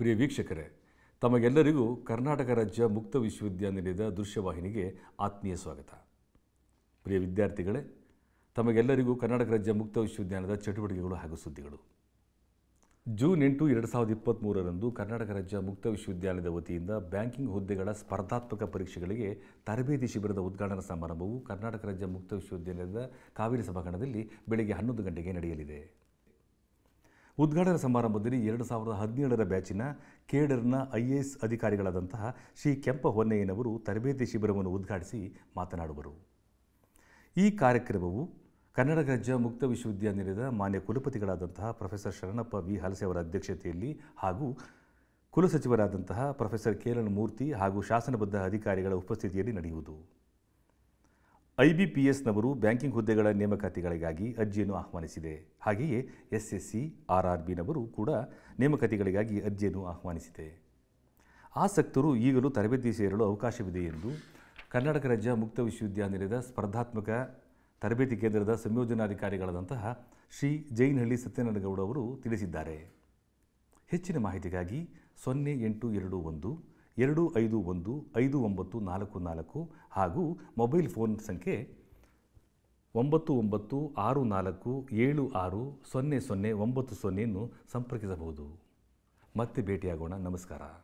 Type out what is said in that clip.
ಪ್ರಿಯ ವೀಕ್ಷಕರೇ ತಮಗೆಲ್ಲರಿಗೂ ಕರ್ನಾಟಕ ರಾಜ್ಯ ಮುಕ್ತ ವಿಶ್ವವಿದ್ಯಾನಿಲಯದ ದೃಶ್ಯವಾಹಿನಿಗೆ ಆತ್ಮೀಯ ಸ್ವಾಗತ ಪ್ರಿಯ ವಿದ್ಯಾರ್ಥಿಗಳೇ ತಮಗೆಲ್ಲರಿಗೂ ಕರ್ನಾಟಕ ರಾಜ್ಯ ಮುಕ್ತ ವಿಶ್ವವಿದ್ಯಾಲಯದ ಚಟುವಟಿಕೆಗಳು ಹಾಗೂ ಸುದ್ದಿಗಳು ಜೂನ್ ಎಂಟು ಎರಡು ಸಾವಿರದ ಇಪ್ಪತ್ತ್ಮೂರರಂದು ಕರ್ನಾಟಕ ರಾಜ್ಯ ಮುಕ್ತ ವಿಶ್ವವಿದ್ಯಾಲಯದ ವತಿಯಿಂದ ಬ್ಯಾಂಕಿಂಗ್ ಹುದ್ದೆಗಳ ಸ್ಪರ್ಧಾತ್ಮಕ ಪರೀಕ್ಷೆಗಳಿಗೆ ತರಬೇತಿ ಶಿಬಿರದ ಉದ್ಘಾಟನಾ ಸಮಾರಂಭವು ಕರ್ನಾಟಕ ರಾಜ್ಯ ಮುಕ್ತ ವಿಶ್ವವಿದ್ಯಾಲಯದ ಕಾವೇರಿ ಸಭಾಂಗಣದಲ್ಲಿ ಬೆಳಗ್ಗೆ ಹನ್ನೊಂದು ಗಂಟೆಗೆ ನಡೆಯಲಿದೆ ಉದ್ಘಾಟನಾ ಸಮಾರಂಭದಲ್ಲಿ ಎರಡು ಸಾವಿರದ ಹದಿನೇಳರ ಬ್ಯಾಚಿನ ಕೇಡರ್ನ ಐ ಎ ಎಸ್ ಅಧಿಕಾರಿಗಳಾದಂತಹ ಶ್ರೀ ಕೆಂಪ ಹೊನ್ನಯ್ಯನವರು ತರಬೇತಿ ಶಿಬಿರವನ್ನು ಉದ್ಘಾಟಿಸಿ ಮಾತನಾಡುವರು ಈ ಕಾರ್ಯಕ್ರಮವು ಕನ್ನಡ ರಾಜ್ಯ ಮುಕ್ತ ವಿಶ್ವವಿದ್ಯಾನಿಲಯದ ಮಾನ್ಯ ಕುಲಪತಿಗಳಾದಂತಹ ಪ್ರೊಫೆಸರ್ ಶರಣಪ್ಪ ವಿ ಹಲಸೆ ಅವರ ಅಧ್ಯಕ್ಷತೆಯಲ್ಲಿ ಹಾಗೂ ಕುಲಸಚಿವರಾದಂತಹ ಪ್ರೊಫೆಸರ್ ಕೇರಳ ಮೂರ್ತಿ ಹಾಗೂ ಶಾಸನಬದ್ಧ ಅಧಿಕಾರಿಗಳ ಉಪಸ್ಥಿತಿಯಲ್ಲಿ ನಡೆಯುವುದು ಐಬಿಪಿಎಸ್ನವರು ಬ್ಯಾಂಕಿಂಗ್ ಹುದ್ದೆಗಳ ನೇಮಕಾತಿಗಳಿಗಾಗಿ ಅರ್ಜಿಯನ್ನು ಆಹ್ವಾನಿಸಿದೆ ಹಾಗೆಯೇ ಎಸ್ಎಸ್ಸಿ ಆರ್ಆರ್ಬಿನವರು ಕೂಡ ನೇಮಕಾತಿಗಳಿಗಾಗಿ ಅರ್ಜಿಯನ್ನು ಆಹ್ವಾನಿಸಿದೆ ಆಸಕ್ತರು ಈಗಲೂ ತರಬೇತಿ ಸೇರಲು ಅವಕಾಶವಿದೆ ಎಂದು ಕರ್ನಾಟಕ ರಾಜ್ಯ ಮುಕ್ತ ವಿಶ್ವವಿದ್ಯಾನಿಲಯದ ಸ್ಪರ್ಧಾತ್ಮಕ ತರಬೇತಿ ಕೇಂದ್ರದ ಸಂಯೋಜನಾಧಿಕಾರಿಗಳಾದಂತಹ ಶ್ರೀ ಜೈನಹಳ್ಳಿ ಸತ್ಯನಾರಾಯಣಗೌಡ ಅವರು ತಿಳಿಸಿದ್ದಾರೆ ಹೆಚ್ಚಿನ ಮಾಹಿತಿಗಾಗಿ ಸೊನ್ನೆ ಎಂಟು ಎರಡು ಒಂದು ಎರಡು ಐದು ಒಂದು ಐದು ಒಂಬತ್ತು ನಾಲ್ಕು ನಾಲ್ಕು ಹಾಗೂ ಮೊಬೈಲ್ ಫೋನ್ ಸಂಖ್ಯೆ ಒಂಬತ್ತು ಒಂಬತ್ತು ಆರು ನಾಲ್ಕು ಏಳು ಆರು ಸೊನ್ನೆ ಸೊನ್ನೆ ಒಂಬತ್ತು ಸೊನ್ನೆಯನ್ನು ಸಂಪರ್ಕಿಸಬಹುದು ಮತ್ತೆ ಭೇಟಿಯಾಗೋಣ ನಮಸ್ಕಾರ